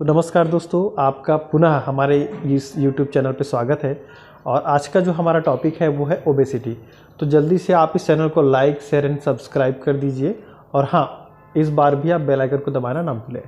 तो नमस्कार दोस्तों आपका पुनः हमारे इस यूट्यूब चैनल पर स्वागत है और आज का जो हमारा टॉपिक है वो है ओबेसिटी तो जल्दी से आप इस चैनल को लाइक शेयर एंड सब्सक्राइब कर दीजिए और हाँ इस बार भी आप बेल आइकन को दबाना ना भूलें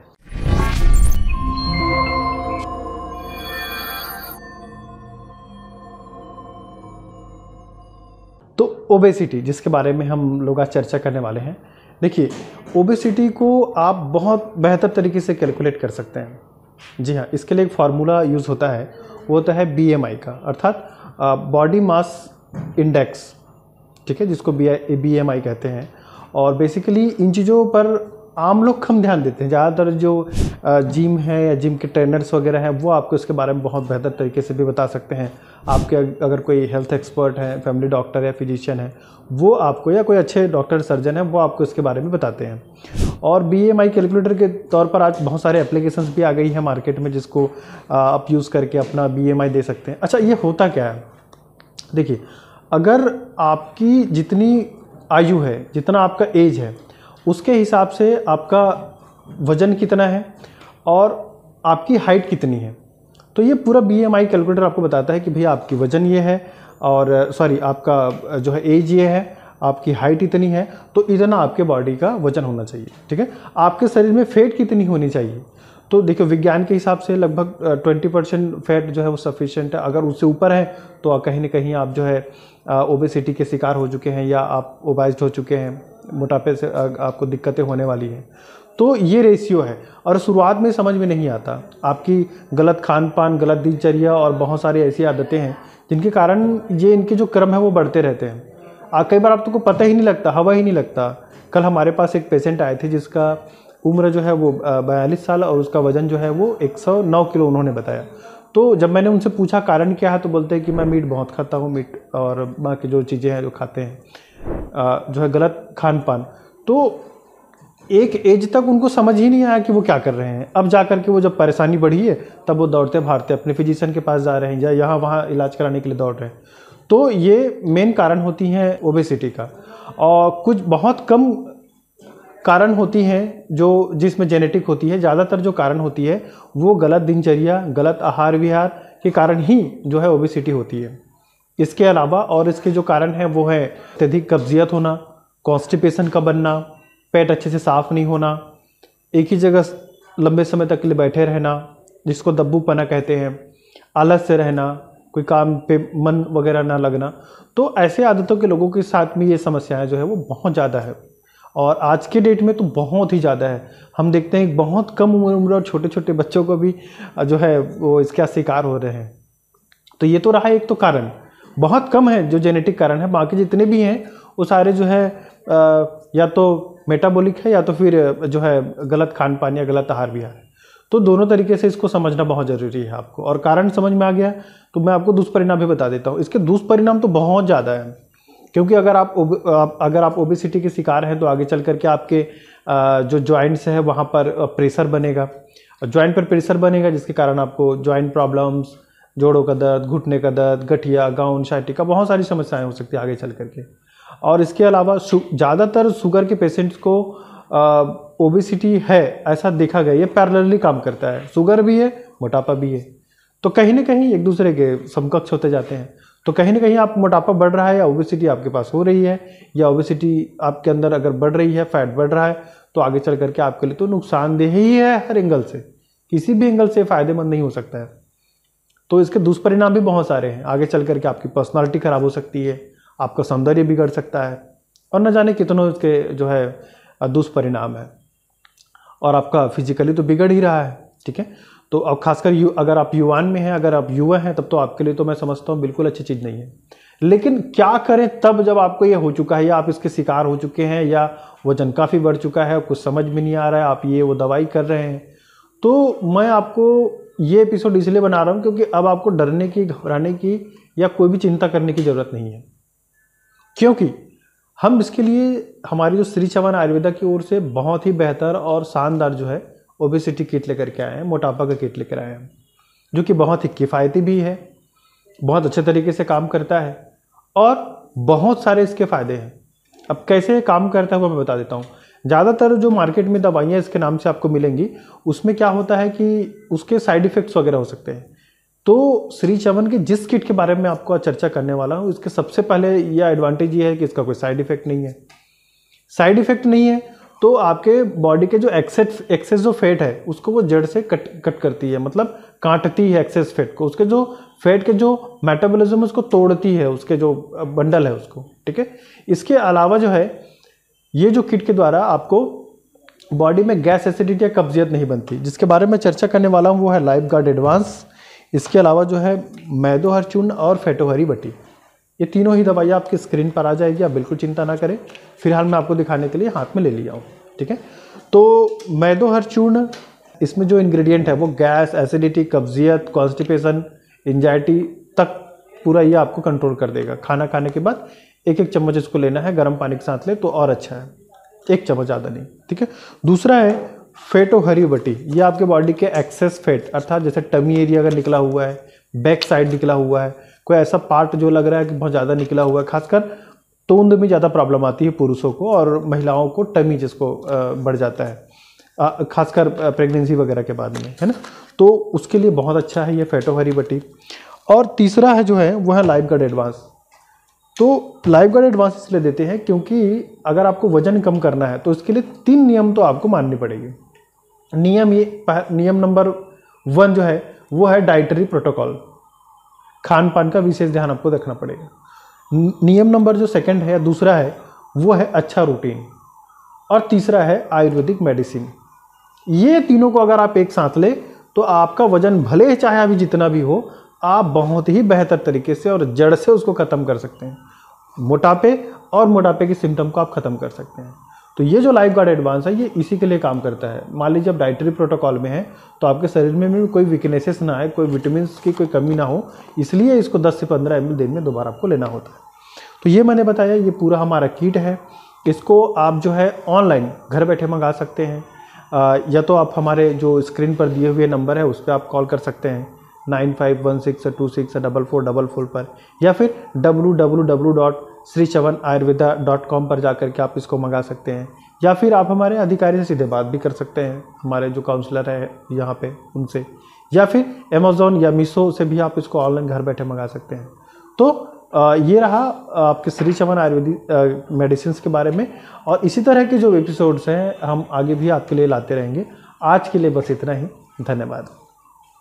तो ओबेसिटी जिसके बारे में हम लोग आज चर्चा करने वाले हैं देखिए ओबेसिटी को आप बहुत बेहतर तरीके से कैलकुलेट कर सकते हैं जी हाँ इसके लिए एक फार्मूला यूज़ होता है वो होता है बी का अर्थात बॉडी मास इंडेक्स ठीक है जिसको बी बी कहते हैं और बेसिकली इन चीज़ों पर आम लोग कम ध्यान देते हैं ज़्यादातर जो जिम है या जिम के ट्रेनर्स वगैरह हैं वो आपको इसके बारे में बहुत बेहतर तरीके से भी बता सकते हैं आपके अगर कोई हेल्थ एक्सपर्ट है फैमिली डॉक्टर या फिजिशियन है वो आपको या कोई अच्छे डॉक्टर सर्जन है वो आपको इसके बारे में बताते हैं और बी एम आई कैलकुलेटर के तौर पर आज बहुत सारे एप्लीकेशंस भी आ गई है मार्केट में जिसको आप यूज़ करके अपना बी एम आई दे सकते हैं अच्छा ये होता क्या है देखिए अगर आपकी जितनी आयु है जितना आपका एज है उसके हिसाब से आपका वज़न कितना है और आपकी हाइट कितनी है तो ये पूरा बी एम आई कैलकुलेटर आपको बताता है कि भैया आपकी वज़न ये है और सॉरी आपका जो है एज ये है आपकी हाइट इतनी है तो इतना आपके बॉडी का वजन होना चाहिए ठीक है आपके शरीर में फैट कितनी होनी चाहिए तो देखिए विज्ञान के हिसाब से लगभग ट्वेंटी परसेंट फैट जो है वो सफिशिएंट है अगर उससे ऊपर है तो कहीं ना कहीं आप जो है ओबेसिटी के शिकार हो चुके हैं या आप ओबाइज हो चुके हैं मोटापे से आपको दिक्कतें होने वाली हैं तो ये रेशियो है और शुरुआत में समझ में नहीं आता आपकी गलत खान पान गलत दिनचर्या और बहुत सारी ऐसी आदतें हैं जिनके कारण ये इनके जो क्रम है वो बढ़ते रहते हैं आ, कई बार आपको तो पता ही नहीं लगता हवा ही नहीं लगता कल हमारे पास एक पेशेंट आए थे जिसका उम्र जो है वो बयालीस साल और उसका वज़न जो है वो 109 किलो उन्होंने बताया तो जब मैंने उनसे पूछा कारण क्या है तो बोलते हैं कि मैं मीट बहुत खाता हूँ मीट और बाकी जो चीज़ें हैं जो खाते हैं जो है गलत खान पान तो एक एज तक उनको समझ ही नहीं आया कि वो क्या कर रहे हैं अब जा के वो जब परेशानी बढ़ी है तब वो दौड़ते भागते अपने फिजिशियन के पास जा रहे हैं या यहाँ वहाँ इलाज कराने के लिए दौड़ रहे हैं तो ये मेन कारण होती हैं ओबेसिटी का और कुछ बहुत कम कारण होती हैं जो जिसमें जेनेटिक होती है ज़्यादातर जो कारण होती है वो गलत दिनचर्या गलत आहार विहार के कारण ही जो है ओबेसिटी होती है इसके अलावा और इसके जो कारण हैं वो है अत्यधिक कब्जियत होना कॉन्स्टिपेशन का बनना पेट अच्छे से साफ नहीं होना एक ही जगह लंबे समय तक के लिए बैठे रहना जिसको दब्बू पना कहते हैं आलस से रहना कोई काम पे मन वगैरह ना लगना तो ऐसे आदतों के लोगों के साथ में ये समस्याएं जो है वो बहुत ज़्यादा है और आज के डेट में तो बहुत ही ज़्यादा है हम देखते हैं बहुत कम उम्र उम्र और छोटे छोटे बच्चों को भी जो है वो इसका शिकार हो रहे हैं तो ये तो रहा एक तो कारण बहुत कम है जो जेनेटिक कारण है बाकी जितने भी हैं वो सारे जो है या तो मेटाबॉलिक है या तो फिर जो है गलत खान पान या गलत आहार भी है तो दोनों तरीके से इसको समझना बहुत ज़रूरी है आपको और कारण समझ में आ गया तो मैं आपको दुष्परिणाम भी बता देता हूँ इसके दुष्परिणाम तो बहुत ज़्यादा है क्योंकि अगर आप अगर आप ओबेसिटी के शिकार हैं तो आगे चल करके आपके जो जॉइंट्स है वहाँ पर प्रेशर बनेगा जॉइंट पर प्रेशर बनेगा जिसके कारण आपको जॉइंट प्रॉब्लम्स जोड़ों का दर्द घुटने का दर्द गठिया गाउन शाइटी का बहुत सारी समस्याएं हो सकती है आगे चल करके और इसके अलावा ज़्यादातर शुगर के पेशेंट्स को ओबेसिटी है ऐसा देखा गया ये पैरलली काम करता है शुगर भी है मोटापा भी है तो कहीं ना कहीं एक दूसरे के समकक्ष होते जाते हैं तो कहीं ना कहीं आप मोटापा बढ़ रहा है या ओबेसिटी आपके पास हो रही है या ओबेसिटी आपके अंदर अगर बढ़ रही है फैट बढ़ रहा है तो आगे चल करके आपके लिए तो नुकसानदेह ही है हर एंगल से किसी भी एंगल से फ़ायदेमंद नहीं हो सकता है तो इसके दुष्परिणाम भी बहुत सारे हैं आगे चल करके आपकी पर्सनालिटी खराब हो सकती है आपका सौंदर्य बिगड़ सकता है और न जाने कितनों इसके जो है दुष्परिणाम है और आपका फिजिकली तो बिगड़ ही रहा है ठीक है तो अब खासकर यू अगर आप युवान में हैं अगर आप युवा हैं तब तो आपके लिए तो मैं समझता हूँ बिल्कुल अच्छी चीज़ नहीं है लेकिन क्या करें तब जब आपको ये हो चुका है या आप इसके शिकार हो चुके हैं या वजन काफ़ी बढ़ चुका है कुछ समझ में नहीं आ रहा है आप ये वो दवाई कर रहे हैं तो मैं आपको ये एपिसोड इसलिए बना रहा हूँ क्योंकि अब आपको डरने की घबराने की या कोई भी चिंता करने की ज़रूरत नहीं है क्योंकि हम इसके लिए हमारी जो श्री चवन आयुर्वेदा की ओर से बहुत ही बेहतर और शानदार जो है ओबेसिटी किट लेकर के आए हैं मोटापा का किट लेकर आए हैं जो कि बहुत ही किफ़ायती भी है बहुत अच्छे तरीके से काम करता है और बहुत सारे इसके फ़ायदे हैं अब कैसे काम करता है वो मैं बता देता हूँ ज़्यादातर जो मार्केट में दवाइयाँ इसके नाम से आपको मिलेंगी उसमें क्या होता है कि उसके साइड इफ़ेक्ट्स वगैरह हो सकते हैं तो श्री चवन के जिस किट के बारे में आपको चर्चा करने वाला हूँ इसके सबसे पहले यह एडवांटेज ये है कि इसका कोई साइड इफ़ेक्ट नहीं है साइड इफ़ेक्ट नहीं है तो आपके बॉडी के जो एक्सेस एक्सेस जो फैट है उसको वो जड़ से कट कट करती है मतलब काटती है एक्सेस फैट को उसके जो फैट के जो मेटाबॉलिज्म उसको तोड़ती है उसके जो बंडल है उसको ठीक है इसके अलावा जो है ये जो किट के द्वारा आपको बॉडी में गैस एसिडिटी या कब्जियत नहीं बनती जिसके बारे में चर्चा करने वाला हूँ वो है लाइफ गार्ड एडवांस इसके अलावा जो है मैदोहर चून और फेटोहरी बटी ये तीनों ही दवाइयाँ आपकी स्क्रीन पर आ जाएगी आप बिल्कुल चिंता ना करें फिलहाल मैं आपको दिखाने के लिए हाथ में ले लिया हूँ ठीक है तो मैदोहर चूर्ण इसमें जो इन्ग्रीडियंट है वो गैस एसिडिटी कब्जियत कॉन्स्टिपेशन एंजाइटी तक पूरा ये आपको कंट्रोल कर देगा खाना खाने के बाद एक एक चम्मच इसको लेना है गर्म पानी के साथ ले तो और अच्छा है एक चम्मच ज़्यादा नहीं ठीक है दूसरा है फेटो हरी बटी ये आपके बॉडी के एक्सेस फेट अर्थात जैसे टमी एरिया अगर निकला हुआ है बैक साइड निकला हुआ है कोई ऐसा पार्ट जो लग रहा है कि बहुत ज़्यादा निकला हुआ है खासकर तोंद में ज़्यादा प्रॉब्लम आती है पुरुषों को और महिलाओं को टमी जिसको बढ़ जाता है खासकर प्रेगनेंसी वगैरह के बाद में है ना तो उसके लिए बहुत अच्छा है ये फेटो हरी बटी और तीसरा है जो है वह है लाइफ गार्ड एडवांस तो लाइफ गार्ड एडवांस इसलिए देते हैं क्योंकि अगर आपको वजन कम करना है तो इसके लिए तीन नियम तो आपको माननी पड़ेगी नियम ये नियम नंबर वन जो है वो है डाइटरी प्रोटोकॉल खान पान का विशेष ध्यान आपको रखना पड़ेगा नियम नंबर जो सेकंड है या दूसरा है वो है अच्छा रूटीन और तीसरा है आयुर्वेदिक मेडिसिन ये तीनों को अगर आप एक साथ लें तो आपका वजन भले चाहे अभी जितना भी हो आप बहुत ही बेहतर तरीके से और जड़ से उसको ख़त्म कर सकते हैं मोटापे और मोटापे की सिम्टम को आप ख़त्म कर सकते हैं तो ये जो लाइफ गार्ड एडवांस है ये इसी के लिए काम करता है मान लीजिए आप डाइटरी प्रोटोकॉल में हैं तो आपके शरीर में भी कोई वीकनेसेस ना आए कोई विटामिन की कोई कमी ना हो इसलिए इसको 10 से 15 एम दिन में दोबारा आपको लेना होता है तो ये मैंने बताया ये पूरा हमारा किट है इसको आप जो है ऑनलाइन घर बैठे मंगा सकते हैं या तो आप हमारे जो स्क्रीन पर दिए हुए नंबर है उस पर आप कॉल कर सकते हैं nine five one six two six double four double four पर या फिर W W W dot Shri Chavan Ayurveda dot com पर जाकर के आप इसको मंगा सकते हैं या फिर आप हमारे अधिकारी से सीधे बात भी कर सकते हैं हमारे जो काउंसलर है यहाँ पे उनसे या फिर अमेज़ोन या मीशो से भी आप इसको ऑनलाइन घर बैठे मंगा सकते हैं तो ये रहा आपके श्री चवन आयुर्वेदिक मेडिसिन के बारे में और इसी तरह के जो एपिसोड्स हैं हम आगे भी आपके लिए लाते रहेंगे आज के लिए बस इतना ही धन्यवाद